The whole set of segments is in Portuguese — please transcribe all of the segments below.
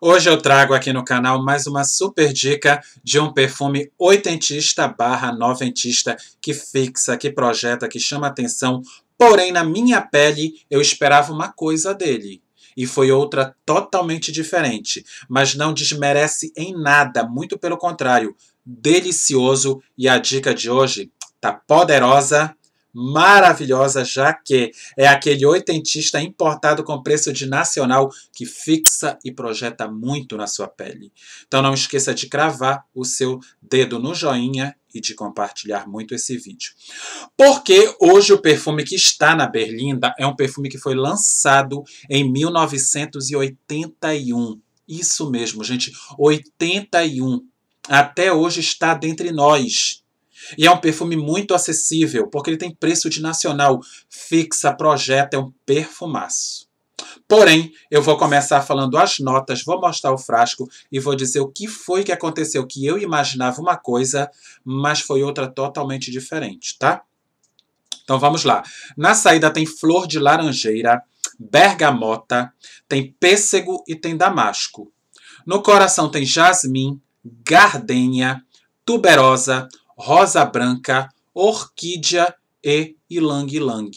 Hoje eu trago aqui no canal mais uma super dica de um perfume oitentista barra noventista que fixa, que projeta, que chama atenção, porém na minha pele eu esperava uma coisa dele e foi outra totalmente diferente, mas não desmerece em nada, muito pelo contrário, delicioso e a dica de hoje tá poderosa maravilhosa, já que é aquele oitentista importado com preço de nacional que fixa e projeta muito na sua pele. Então não esqueça de cravar o seu dedo no joinha e de compartilhar muito esse vídeo. Porque hoje o perfume que está na Berlinda é um perfume que foi lançado em 1981. Isso mesmo, gente, 81. Até hoje está dentre nós. E é um perfume muito acessível, porque ele tem preço de nacional. Fixa, projeta, é um perfumaço. Porém, eu vou começar falando as notas, vou mostrar o frasco e vou dizer o que foi que aconteceu, que eu imaginava uma coisa, mas foi outra totalmente diferente, tá? Então vamos lá. Na saída tem flor de laranjeira, bergamota, tem pêssego e tem damasco. No coração tem jasmim, gardenia, tuberosa, rosa branca, orquídea e ilang-ilang.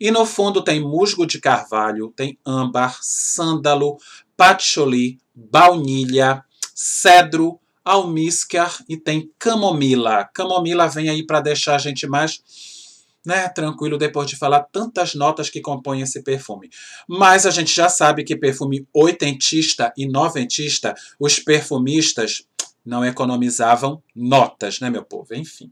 E no fundo tem musgo de carvalho, tem âmbar, sândalo, patchouli, baunilha, cedro, almíscar e tem camomila. Camomila vem aí para deixar a gente mais né, tranquilo depois de falar tantas notas que compõem esse perfume. Mas a gente já sabe que perfume oitentista e noventista, os perfumistas não economizavam notas, né, meu povo? Enfim.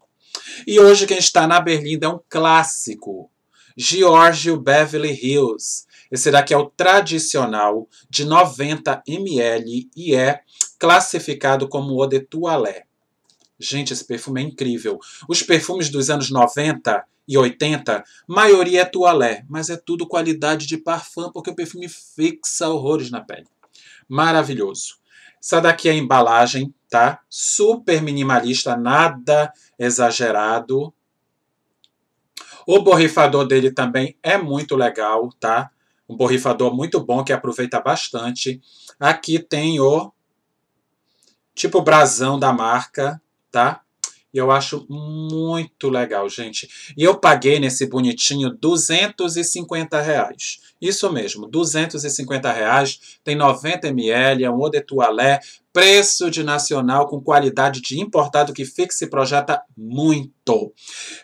E hoje quem está na Berlinda é um clássico, Giorgio Beverly Hills. Esse daqui é o tradicional de 90 ml e é classificado como eau de toilette. Gente, esse perfume é incrível. Os perfumes dos anos 90 e 80, maioria é toilette, mas é tudo qualidade de parfum, porque o perfume fixa horrores na pele. Maravilhoso. Essa daqui é a embalagem, tá? Super minimalista, nada exagerado. O borrifador dele também é muito legal, tá? Um borrifador muito bom que aproveita bastante. Aqui tem o tipo brasão da marca, tá? E eu acho muito legal, gente. E eu paguei nesse bonitinho 250 reais. Isso mesmo, 250 reais. Tem 90 ml, é um eau de toilette, preço de nacional com qualidade de importado que fica se projeta muito.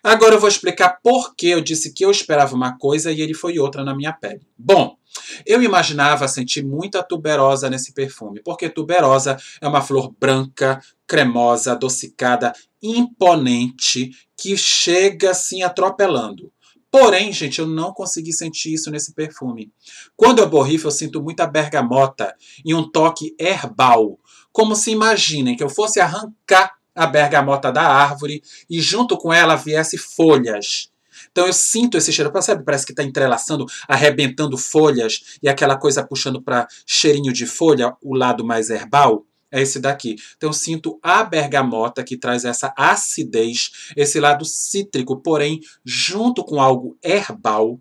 Agora eu vou explicar por que eu disse que eu esperava uma coisa e ele foi outra na minha pele. Bom, eu imaginava sentir muita tuberosa nesse perfume, porque tuberosa é uma flor branca, cremosa, adocicada, imponente, que chega assim atropelando. Porém, gente, eu não consegui sentir isso nesse perfume. Quando eu borrifo, eu sinto muita bergamota e um toque herbal, como se imaginem que eu fosse arrancar a bergamota da árvore e junto com ela viesse folhas. Então eu sinto esse cheiro, percebe? Parece que está entrelaçando, arrebentando folhas e aquela coisa puxando para cheirinho de folha, o lado mais herbal. É esse daqui. Então eu sinto a bergamota que traz essa acidez, esse lado cítrico, porém junto com algo herbal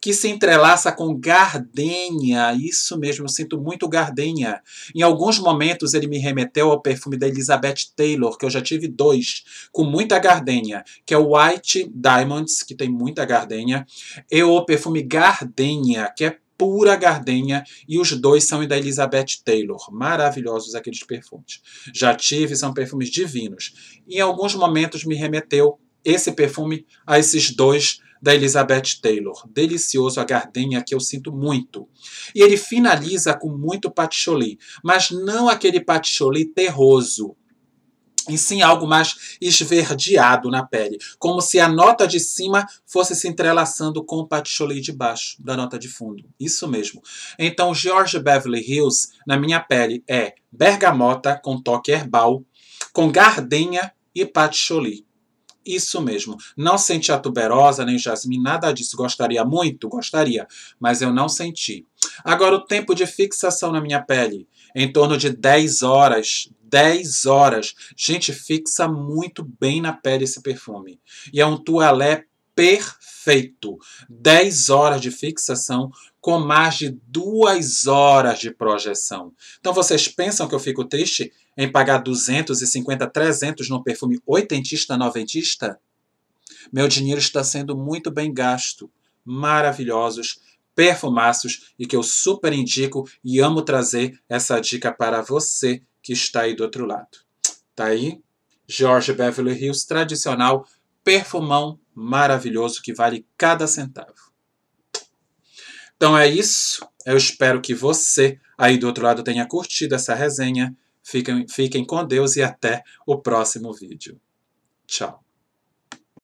que se entrelaça com gardenia. Isso mesmo, sinto muito gardenia. Em alguns momentos ele me remeteu ao perfume da Elizabeth Taylor, que eu já tive dois, com muita gardenia, que é o White Diamonds, que tem muita gardenia, e o perfume Gardenia, que é pura gardenia e os dois são da Elizabeth Taylor. Maravilhosos aqueles perfumes. Já tive, são perfumes divinos. Em alguns momentos me remeteu esse perfume a esses dois da Elizabeth Taylor, delicioso a gardenha que eu sinto muito. E ele finaliza com muito patchouli, mas não aquele patchouli terroso, e sim algo mais esverdeado na pele, como se a nota de cima fosse se entrelaçando com o patchouli de baixo da nota de fundo. Isso mesmo. Então, George Beverly Hills na minha pele é bergamota com toque herbal, com gardenha e patchouli. Isso mesmo. Não senti a tuberosa, nem jasmim, nada disso. Gostaria muito? Gostaria, mas eu não senti. Agora, o tempo de fixação na minha pele, em torno de 10 horas. 10 horas. Gente, fixa muito bem na pele esse perfume. E é um toalé perfeito. 10 horas de fixação com mais de duas horas de projeção. Então vocês pensam que eu fico triste em pagar 250, 300 num perfume oitentista, noventista? Meu dinheiro está sendo muito bem gasto. Maravilhosos, perfumaços e que eu super indico e amo trazer essa dica para você que está aí do outro lado. Tá aí? George Beverly Hills, tradicional perfumão maravilhoso que vale cada centavo. Então é isso. Eu espero que você aí do outro lado tenha curtido essa resenha. Fiquem, fiquem com Deus e até o próximo vídeo. Tchau.